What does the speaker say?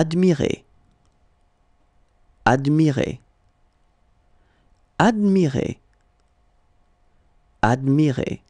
admirer, admirer, admirer, admirer.